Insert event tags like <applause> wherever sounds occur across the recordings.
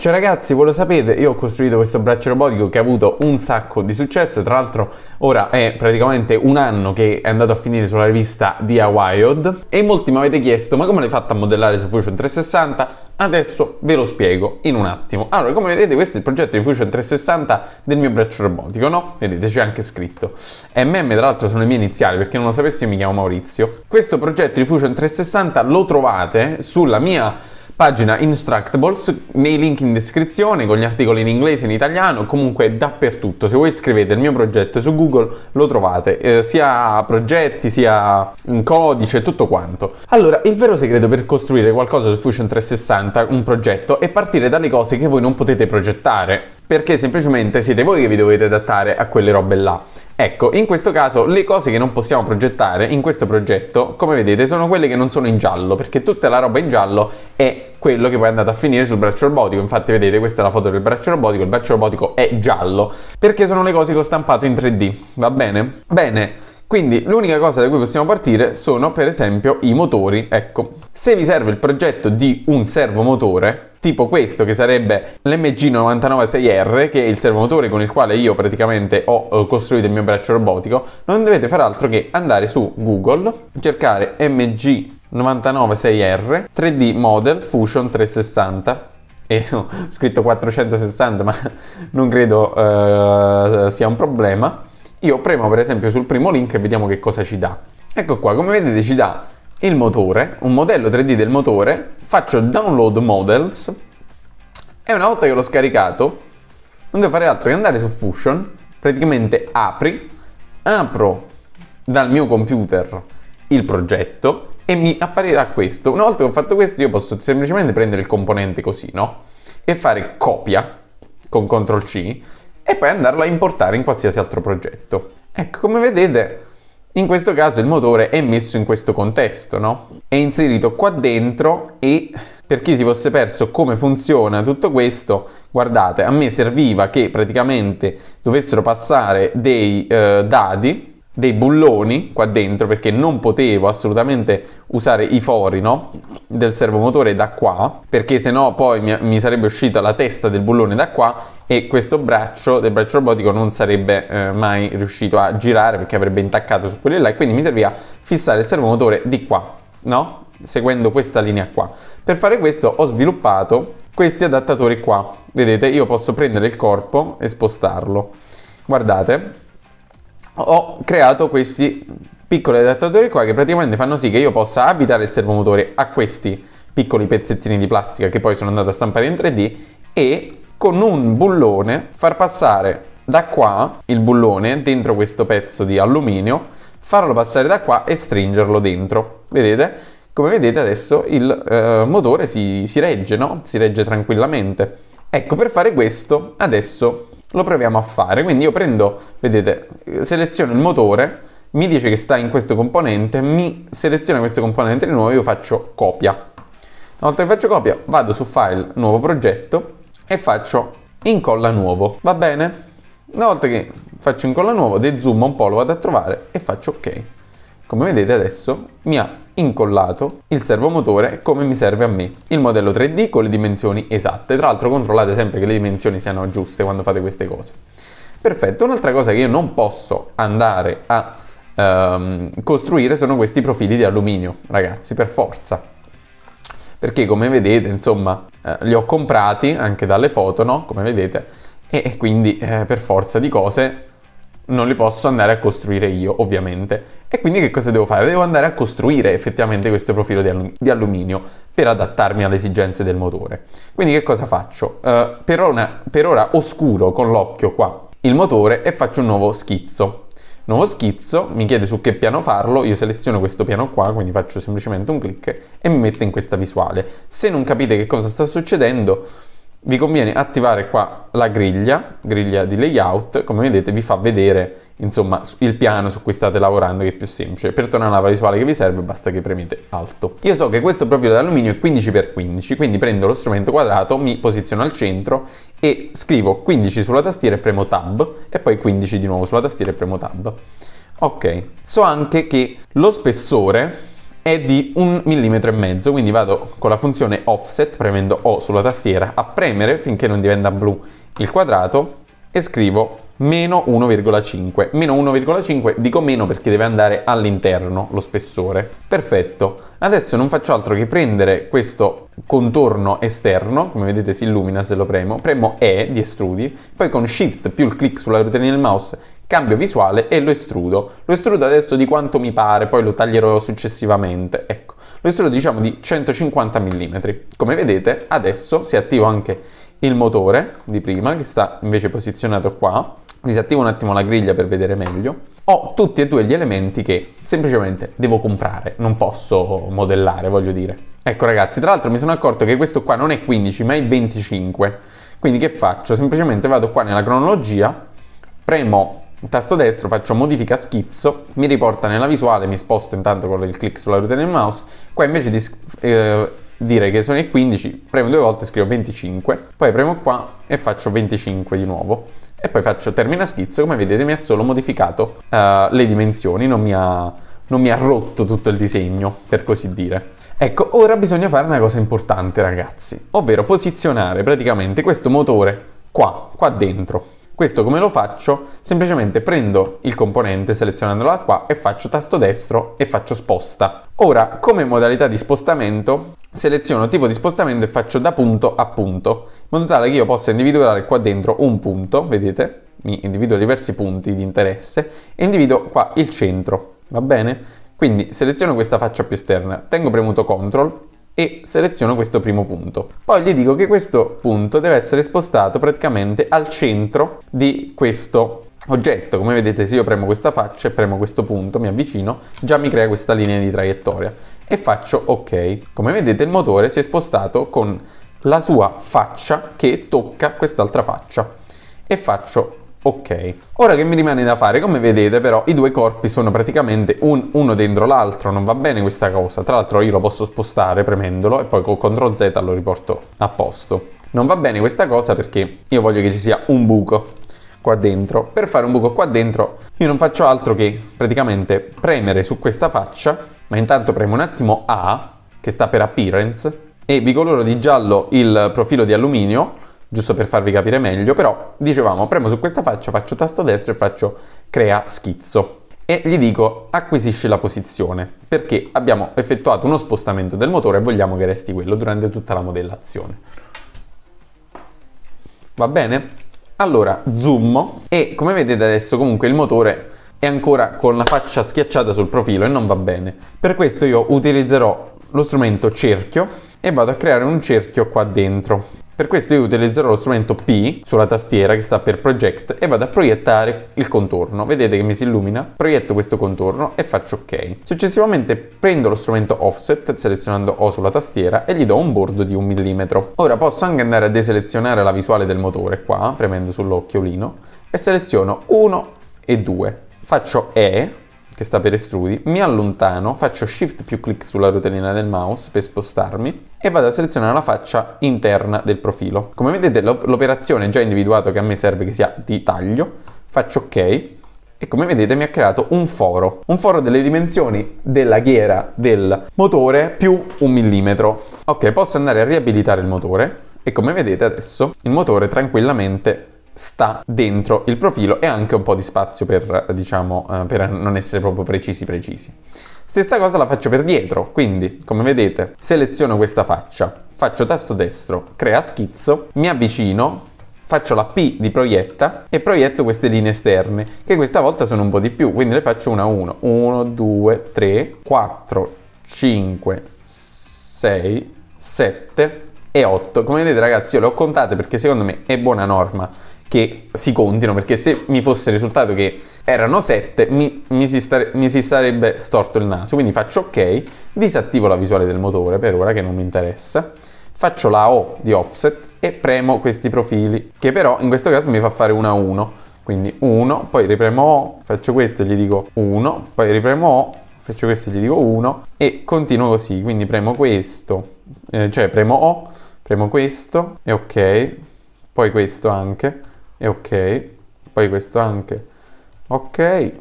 Ciao ragazzi, voi lo sapete, io ho costruito questo braccio robotico che ha avuto un sacco di successo, tra l'altro ora è praticamente un anno che è andato a finire sulla rivista Dia Wired e molti mi avete chiesto ma come l'hai fatto a modellare su Fusion 360? Adesso ve lo spiego in un attimo. Allora, come vedete, questo è il progetto di Fusion 360 del mio braccio robotico, no? Vedete, c'è anche scritto. MM, tra l'altro, sono le mie iniziali, perché non lo sapessi, io mi chiamo Maurizio. Questo progetto di Fusion 360 lo trovate sulla mia pagina Instructables nei link in descrizione con gli articoli in inglese, e in italiano, comunque dappertutto. Se voi scrivete il mio progetto su Google lo trovate, eh, sia progetti, sia un mm, codice, tutto quanto. Allora, il vero segreto per costruire qualcosa su Fusion 360, un progetto, è partire dalle cose che voi non potete progettare, perché semplicemente siete voi che vi dovete adattare a quelle robe là. Ecco, in questo caso le cose che non possiamo progettare in questo progetto, come vedete, sono quelle che non sono in giallo, perché tutta la roba in giallo è quello che poi è andato a finire sul braccio robotico. Infatti, vedete, questa è la foto del braccio robotico, il braccio robotico è giallo, perché sono le cose che ho stampato in 3D, va bene? Bene. Quindi l'unica cosa da cui possiamo partire sono per esempio i motori. Ecco, se vi serve il progetto di un servomotore, tipo questo che sarebbe l'MG996R che è il servomotore con il quale io praticamente ho eh, costruito il mio braccio robotico, non dovete far altro che andare su Google, cercare MG996R 3D Model Fusion 360 e <laughs> ho scritto 460 ma <laughs> non credo uh, sia un problema. Io premo per esempio sul primo link e vediamo che cosa ci dà. Ecco qua, come vedete ci dà il motore, un modello 3D del motore, faccio download models e una volta che l'ho scaricato non devo fare altro che andare su Fusion, praticamente apri, apro dal mio computer il progetto e mi apparirà questo. Una volta che ho fatto questo io posso semplicemente prendere il componente così, no? E fare copia con CTRL C e poi andarlo a importare in qualsiasi altro progetto. Ecco, come vedete in questo caso il motore è messo in questo contesto, no? È inserito qua dentro e per chi si fosse perso come funziona tutto questo, guardate, a me serviva che praticamente dovessero passare dei eh, dadi, dei bulloni qua dentro, perché non potevo assolutamente usare i fori no? del servomotore da qua, perché sennò poi mi, mi sarebbe uscita la testa del bullone da qua e questo braccio del braccio robotico non sarebbe eh, mai riuscito a girare perché avrebbe intaccato su quelli là e quindi mi serviva fissare il servomotore di qua, no? Seguendo questa linea qua. Per fare questo ho sviluppato questi adattatori qua. Vedete, io posso prendere il corpo e spostarlo. Guardate, ho creato questi piccoli adattatori qua che praticamente fanno sì che io possa abitare il servomotore a questi piccoli pezzettini di plastica che poi sono andato a stampare in 3D e con un bullone far passare da qua il bullone dentro questo pezzo di alluminio, farlo passare da qua e stringerlo dentro. Vedete? Come vedete adesso il eh, motore si, si regge, no? Si regge tranquillamente. Ecco, per fare questo adesso lo proviamo a fare. Quindi io prendo, vedete, seleziono il motore, mi dice che sta in questo componente, mi seleziona questo componente di nuovo, io faccio copia. Una volta che faccio copia, vado su File, Nuovo progetto, e faccio incolla nuovo, va bene? Una volta che faccio incolla nuovo, de zoom un po', lo vado a trovare e faccio ok. Come vedete adesso mi ha incollato il servomotore come mi serve a me. Il modello 3D con le dimensioni esatte. Tra l'altro controllate sempre che le dimensioni siano giuste quando fate queste cose. Perfetto, un'altra cosa che io non posso andare a ehm, costruire sono questi profili di alluminio, ragazzi, per forza perché come vedete insomma eh, li ho comprati anche dalle foto, no? Come vedete e, e quindi eh, per forza di cose non li posso andare a costruire io ovviamente. E quindi che cosa devo fare? Devo andare a costruire effettivamente questo profilo di, allum- di alluminio per adattarmi alle esigenze del motore. Quindi che cosa faccio? Uh, per, una, per ora oscuro con l'occhio qua il motore e faccio un nuovo schizzo nuovo schizzo, mi chiede su che piano farlo, io seleziono questo piano qua, quindi faccio semplicemente un clic e mi metto in questa visuale. Se non capite che cosa sta succedendo, vi conviene attivare qua la griglia, griglia di layout, come vedete vi fa vedere insomma il piano su cui state lavorando che è più semplice. Per tornare alla visuale che vi serve basta che premete alto. Io so che questo profilo d'alluminio è 15x15, quindi prendo lo strumento quadrato, mi posiziono al centro e scrivo 15 sulla tastiera e premo tab e poi 15 di nuovo sulla tastiera e premo tab. Ok, so anche che lo spessore è di un millimetro e mezzo, quindi vado con la funzione offset premendo O sulla tastiera a premere finché non diventa blu il quadrato e scrivo meno 1,5. Meno 1,5 dico meno perché deve andare all'interno lo spessore. Perfetto. Adesso non faccio altro che prendere questo contorno esterno, come vedete si illumina se lo premo, premo E di estrudi, poi con Shift più il clic sulla rotina del mouse cambio visuale e lo estrudo. Lo estrudo adesso di quanto mi pare, poi lo taglierò successivamente. Ecco, lo estrudo diciamo di 150 mm. Come vedete adesso si attiva anche il motore di prima che sta invece posizionato qua disattivo un attimo la griglia per vedere meglio, ho tutti e due gli elementi che semplicemente devo comprare, non posso modellare, voglio dire. Ecco ragazzi, tra l'altro mi sono accorto che questo qua non è 15 ma è 25, quindi che faccio? Semplicemente vado qua nella cronologia, premo tasto destro, faccio modifica schizzo, mi riporta nella visuale, mi sposto intanto con il clic sulla ruota del mouse, qua invece di eh, dire che sono i 15, premo due volte, scrivo 25, poi premo qua e faccio 25 di nuovo e poi faccio termina schizzo, come vedete mi ha solo modificato uh, le dimensioni, non mi, ha, non mi ha rotto tutto il disegno, per così dire. Ecco, ora bisogna fare una cosa importante ragazzi, ovvero posizionare praticamente questo motore qua, qua dentro. Questo come lo faccio? Semplicemente prendo il componente selezionandolo da qua e faccio tasto destro e faccio sposta. Ora, come modalità di spostamento, seleziono tipo di spostamento e faccio da punto a punto, in modo tale che io possa individuare qua dentro un punto, vedete? Mi individuo diversi punti di interesse e individuo qua il centro, va bene? Quindi seleziono questa faccia più esterna, tengo premuto CTRL e seleziono questo primo punto. Poi gli dico che questo punto deve essere spostato praticamente al centro di questo oggetto. Come vedete se io premo questa faccia e premo questo punto, mi avvicino, già mi crea questa linea di traiettoria e faccio ok. Come vedete il motore si è spostato con la sua faccia che tocca quest'altra faccia e faccio Ok, ora che mi rimane da fare, come vedete però i due corpi sono praticamente un, uno dentro l'altro, non va bene questa cosa, tra l'altro io lo posso spostare premendolo e poi con CTRL Z lo riporto a posto. Non va bene questa cosa perché io voglio che ci sia un buco qua dentro. Per fare un buco qua dentro io non faccio altro che praticamente premere su questa faccia, ma intanto premo un attimo A, che sta per appearance, e vi coloro di giallo il profilo di alluminio giusto per farvi capire meglio, però dicevamo premo su questa faccia, faccio tasto destro e faccio crea schizzo e gli dico acquisisci la posizione perché abbiamo effettuato uno spostamento del motore e vogliamo che resti quello durante tutta la modellazione. Va bene? Allora zoom e come vedete adesso comunque il motore è ancora con la faccia schiacciata sul profilo e non va bene. Per questo io utilizzerò lo strumento cerchio e vado a creare un cerchio qua dentro. Per questo io utilizzerò lo strumento P sulla tastiera che sta per Project e vado a proiettare il contorno. Vedete che mi si illumina? Proietto questo contorno e faccio OK. Successivamente prendo lo strumento Offset selezionando O sulla tastiera e gli do un bordo di un millimetro. Ora posso anche andare a deselezionare la visuale del motore qua, premendo sull'occhiolino, e seleziono 1 e 2. Faccio E che sta per estrudi, mi allontano, faccio shift più clic sulla rotellina del mouse per spostarmi e vado a selezionare la faccia interna del profilo. Come vedete l'operazione è già individuato che a me serve che sia di taglio, faccio ok e come vedete mi ha creato un foro, un foro delle dimensioni della ghiera del motore più un millimetro. Ok, posso andare a riabilitare il motore e come vedete adesso il motore tranquillamente sta dentro il profilo e anche un po' di spazio per, diciamo, eh, per non essere proprio precisi precisi. Stessa cosa la faccio per dietro, quindi come vedete seleziono questa faccia, faccio tasto destro, crea schizzo, mi avvicino, faccio la P di proietta e proietto queste linee esterne, che questa volta sono un po' di più, quindi le faccio una a uno. 1, 2, 3, 4, 5, 6, 7 e 8. Come vedete ragazzi io le ho contate perché secondo me è buona norma che si contino, perché se mi fosse risultato che erano 7, mi, mi, si stare, mi, si starebbe storto il naso. Quindi faccio ok, disattivo la visuale del motore per ora che non mi interessa, faccio la O di offset e premo questi profili, che però in questo caso mi fa fare 1 a 1. Quindi 1, poi ripremo O, faccio questo e gli dico 1, poi ripremo O, faccio questo e gli dico 1 e continuo così, quindi premo questo, eh, cioè premo O, premo questo e ok, poi questo anche e ok, poi questo anche ok,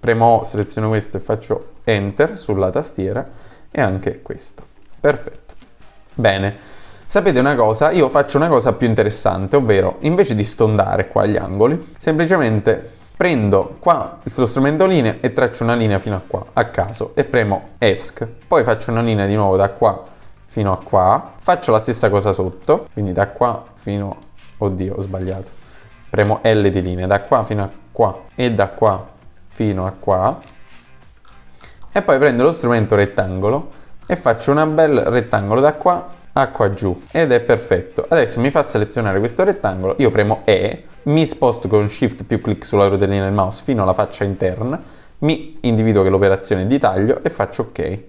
premo, seleziono questo e faccio enter sulla tastiera e anche questo, perfetto, bene. Sapete una cosa? Io faccio una cosa più interessante, ovvero invece di stondare qua gli angoli, semplicemente prendo qua lo strumento linea e traccio una linea fino a qua, a caso, e premo ESC. Poi faccio una linea di nuovo da qua fino a qua, faccio la stessa cosa sotto, quindi da qua fino... Oddio, ho sbagliato premo L di linea da qua fino a qua e da qua fino a qua e poi prendo lo strumento rettangolo e faccio un bel rettangolo da qua a qua giù ed è perfetto adesso mi fa selezionare questo rettangolo io premo E mi sposto con shift più clic sulla rotellina del mouse fino alla faccia interna mi individuo che l'operazione di taglio e faccio ok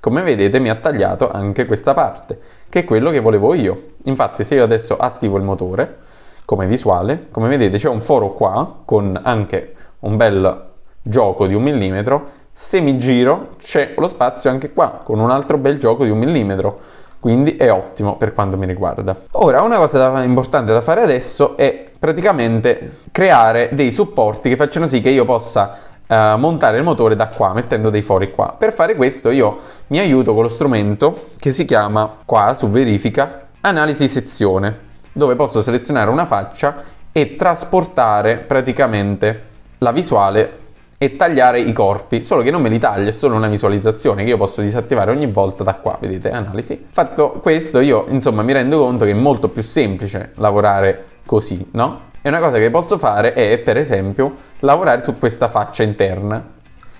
come vedete mi ha tagliato anche questa parte che è quello che volevo io infatti se io adesso attivo il motore come visuale. Come vedete c'è un foro qua con anche un bel gioco di un millimetro. Se mi giro c'è lo spazio anche qua con un altro bel gioco di un millimetro. Quindi è ottimo per quanto mi riguarda. Ora, una cosa da, importante da fare adesso è praticamente creare dei supporti che facciano sì che io possa Uh, montare il motore da qua mettendo dei fori qua per fare questo io mi aiuto con lo strumento che si chiama qua su verifica analisi sezione dove posso selezionare una faccia e trasportare praticamente la visuale e tagliare i corpi, solo che non me li taglia, è solo una visualizzazione che io posso disattivare ogni volta da qua, vedete, analisi. Fatto questo io insomma mi rendo conto che è molto più semplice lavorare così, no? E una cosa che posso fare è per esempio lavorare su questa faccia interna.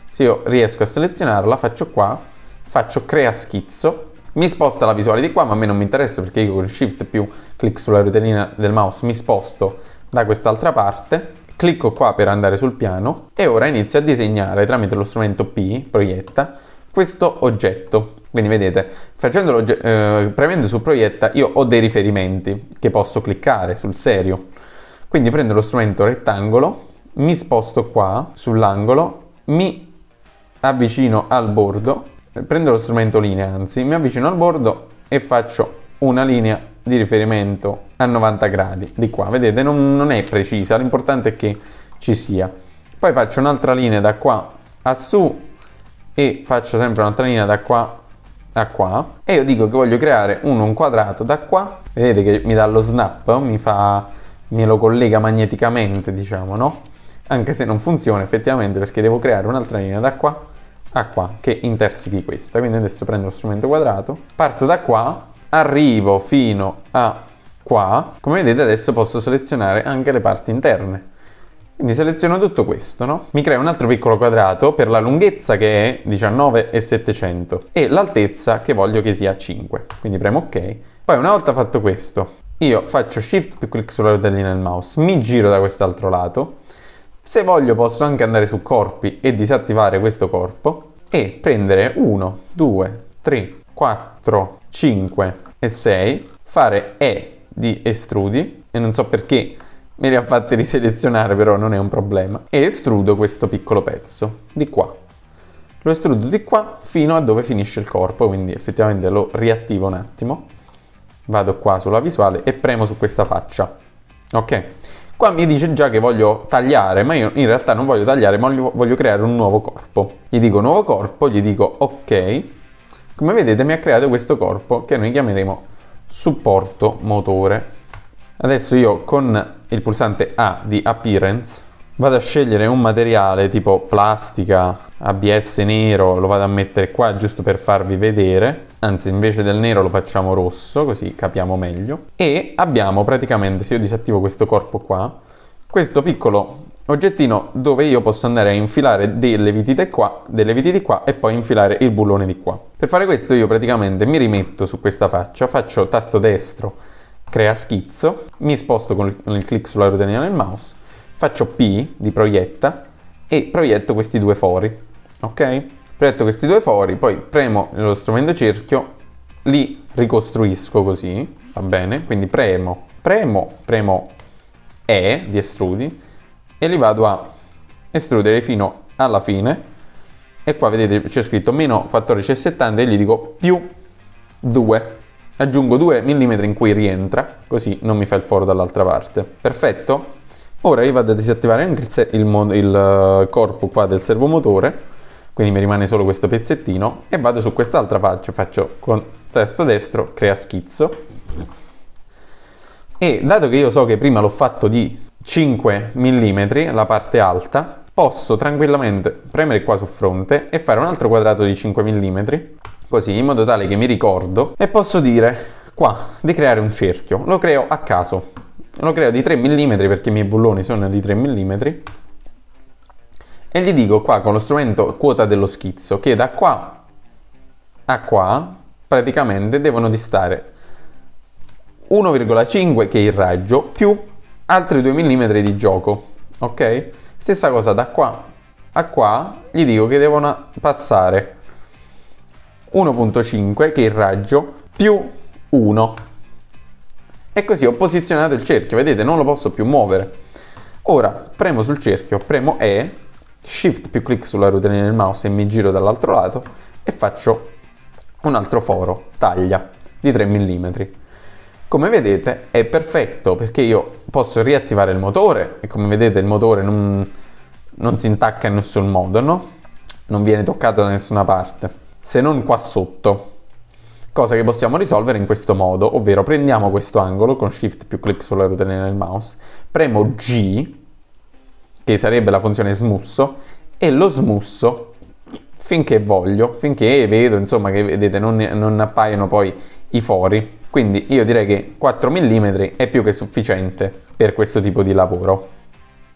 Se io riesco a selezionarla faccio qua, faccio crea schizzo, mi sposta la visuale di qua ma a me non mi interessa perché io con shift più clicco sulla rotellina del mouse, mi sposto da quest'altra parte, clicco qua per andare sul piano e ora inizio a disegnare tramite lo strumento P, proietta, questo oggetto. Quindi vedete, eh, premendo su proietta io ho dei riferimenti che posso cliccare sul serio. Quindi prendo lo strumento rettangolo, mi sposto qua sull'angolo, mi avvicino al bordo, prendo lo strumento linea anzi, mi avvicino al bordo e faccio una linea di riferimento a 90 gradi di qua vedete non, non è precisa l'importante è che ci sia poi faccio un'altra linea da qua a su e faccio sempre un'altra linea da qua a qua e io dico che voglio creare uno un quadrato da qua vedete che mi dà lo snap mi fa me lo collega magneticamente diciamo no anche se non funziona effettivamente perché devo creare un'altra linea da qua a qua che intersechi questa quindi adesso prendo lo strumento quadrato parto da qua arrivo fino a qua, come vedete adesso posso selezionare anche le parti interne. Quindi seleziono tutto questo, no? Mi crea un altro piccolo quadrato per la lunghezza che è 19,700 e l'altezza che voglio che sia 5. Quindi premo ok. Poi una volta fatto questo, io faccio shift più clic sulla rotellina del mouse, mi giro da quest'altro lato. Se voglio posso anche andare su corpi e disattivare questo corpo e prendere 1, 2, 3, 4, 5 e 6, fare E di estrudi, e non so perché me li ha fatti riselezionare, però non è un problema, e estrudo questo piccolo pezzo di qua. Lo estrudo di qua fino a dove finisce il corpo, quindi effettivamente lo riattivo un attimo. Vado qua sulla visuale e premo su questa faccia. Ok? Qua mi dice già che voglio tagliare, ma io in realtà non voglio tagliare, ma voglio creare un nuovo corpo. Gli dico nuovo corpo, gli dico ok, come vedete mi ha creato questo corpo che noi chiameremo supporto motore. Adesso io con il pulsante A di Appearance vado a scegliere un materiale tipo plastica, ABS nero, lo vado a mettere qua giusto per farvi vedere, anzi invece del nero lo facciamo rosso così capiamo meglio e abbiamo praticamente, se io disattivo questo corpo qua, questo piccolo oggettino dove io posso andare a infilare delle vitite qua, delle vitite qua e poi infilare il bullone di qua. Per fare questo io praticamente mi rimetto su questa faccia, faccio tasto destro, crea schizzo, mi sposto con il, con il clic sulla rotanina del mouse, faccio P di proietta e proietto questi due fori, ok? Proietto questi due fori, poi premo lo strumento cerchio, li ricostruisco così, va bene? Quindi premo, premo, premo E di estrudi, e li vado a estrudere fino alla fine e qua vedete c'è scritto meno 14,70 e gli dico più 2 aggiungo 2 mm in cui rientra così non mi fa il foro dall'altra parte perfetto ora io vado a disattivare anche il, il, il eh, corpo qua del servomotore quindi mi rimane solo questo pezzettino e vado su quest'altra faccia faccio con testo destro crea schizzo e dato che io so che prima l'ho fatto di 5 mm la parte alta, posso tranquillamente premere qua su fronte e fare un altro quadrato di 5 mm, così in modo tale che mi ricordo, e posso dire qua di creare un cerchio, lo creo a caso, lo creo di 3 mm perché i miei bulloni sono di 3 mm, e gli dico qua con lo strumento quota dello schizzo che da qua a qua praticamente devono distare 1,5 che è il raggio più altri 2 mm di gioco, ok? Stessa cosa da qua a qua gli dico che devono passare 1.5 che è il raggio più 1 e così ho posizionato il cerchio, vedete non lo posso più muovere. Ora premo sul cerchio, premo E, shift più clic sulla rotellina del mouse e mi giro dall'altro lato e faccio un altro foro, taglia di 3 mm come vedete è perfetto perché io posso riattivare il motore e come vedete il motore non, non si intacca in nessun modo, no? Non viene toccato da nessuna parte, se non qua sotto. Cosa che possiamo risolvere in questo modo, ovvero prendiamo questo angolo con Shift più clic sulla rotellina del mouse, premo G, che sarebbe la funzione smusso, e lo smusso finché voglio, finché vedo, insomma, che vedete non, non appaiono poi i fori quindi io direi che 4 mm è più che sufficiente per questo tipo di lavoro.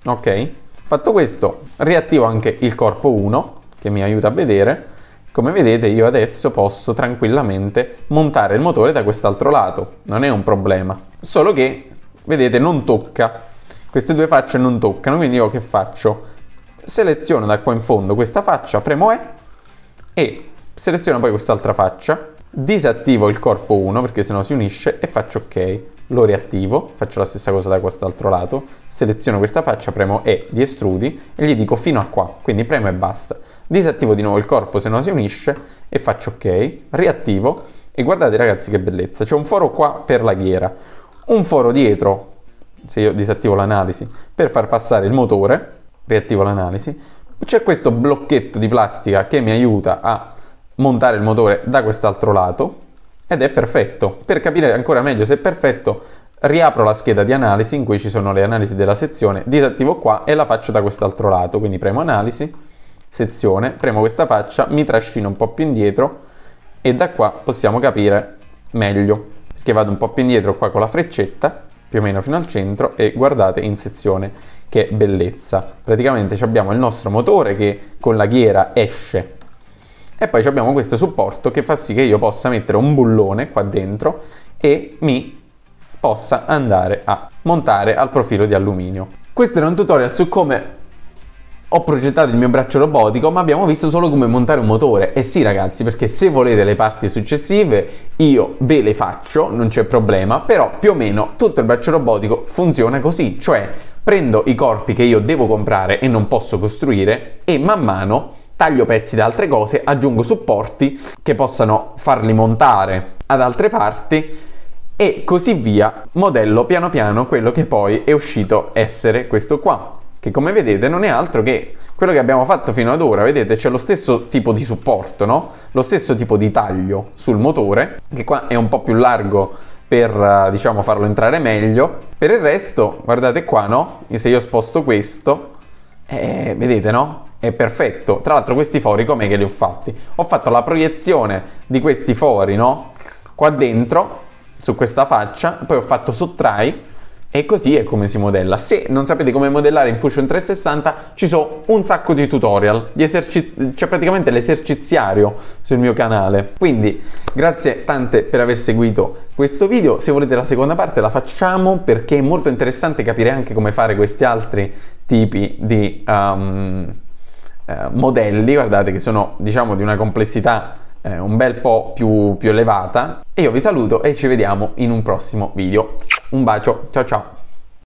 Ok? Fatto questo, riattivo anche il corpo 1 che mi aiuta a vedere. Come vedete io adesso posso tranquillamente montare il motore da quest'altro lato, non è un problema. Solo che, vedete, non tocca. Queste due facce non toccano, quindi io che faccio? Seleziono da qua in fondo questa faccia, premo E e seleziono poi quest'altra faccia disattivo il corpo 1 perché sennò si unisce e faccio ok, lo riattivo, faccio la stessa cosa da quest'altro lato, seleziono questa faccia, premo E di estrudi e gli dico fino a qua, quindi premo e basta. Disattivo di nuovo il corpo se non si unisce e faccio ok, riattivo e guardate ragazzi che bellezza, c'è un foro qua per la ghiera, un foro dietro, se io disattivo l'analisi, per far passare il motore, riattivo l'analisi, c'è questo blocchetto di plastica che mi aiuta a montare il motore da quest'altro lato ed è perfetto. Per capire ancora meglio se è perfetto, riapro la scheda di analisi in cui ci sono le analisi della sezione, disattivo qua e la faccio da quest'altro lato, quindi premo analisi, sezione, premo questa faccia, mi trascino un po' più indietro e da qua possiamo capire meglio, perché vado un po' più indietro qua con la freccetta, più o meno fino al centro e guardate in sezione che bellezza. Praticamente abbiamo il nostro motore che con la ghiera esce e poi abbiamo questo supporto che fa sì che io possa mettere un bullone qua dentro e mi possa andare a montare al profilo di alluminio. Questo era un tutorial su come ho progettato il mio braccio robotico, ma abbiamo visto solo come montare un motore. E sì, ragazzi, perché se volete le parti successive, io ve le faccio, non c'è problema, però più o meno tutto il braccio robotico funziona così, cioè prendo i corpi che io devo comprare e non posso costruire e man mano taglio pezzi da altre cose, aggiungo supporti che possano farli montare ad altre parti e così via. Modello piano piano quello che poi è uscito essere questo qua, che come vedete non è altro che quello che abbiamo fatto fino ad ora, vedete c'è lo stesso tipo di supporto, no? Lo stesso tipo di taglio sul motore, che qua è un po' più largo per eh, diciamo farlo entrare meglio. Per il resto, guardate qua, no? Se io sposto questo, eh, vedete, no? è perfetto. Tra l'altro questi fori com'è che li ho fatti? Ho fatto la proiezione di questi fori, no? Qua dentro, su questa faccia, poi ho fatto sottrai e così è come si modella. Se non sapete come modellare in Fusion 360 ci sono un sacco di tutorial, di eserciz- c'è cioè praticamente l'eserciziario sul mio canale. Quindi grazie tante per aver seguito questo video, se volete la seconda parte la facciamo perché è molto interessante capire anche come fare questi altri tipi di... Um, eh, modelli, guardate che sono diciamo di una complessità eh, un bel po' più, più elevata. E io vi saluto e ci vediamo in un prossimo video. Un bacio, ciao ciao!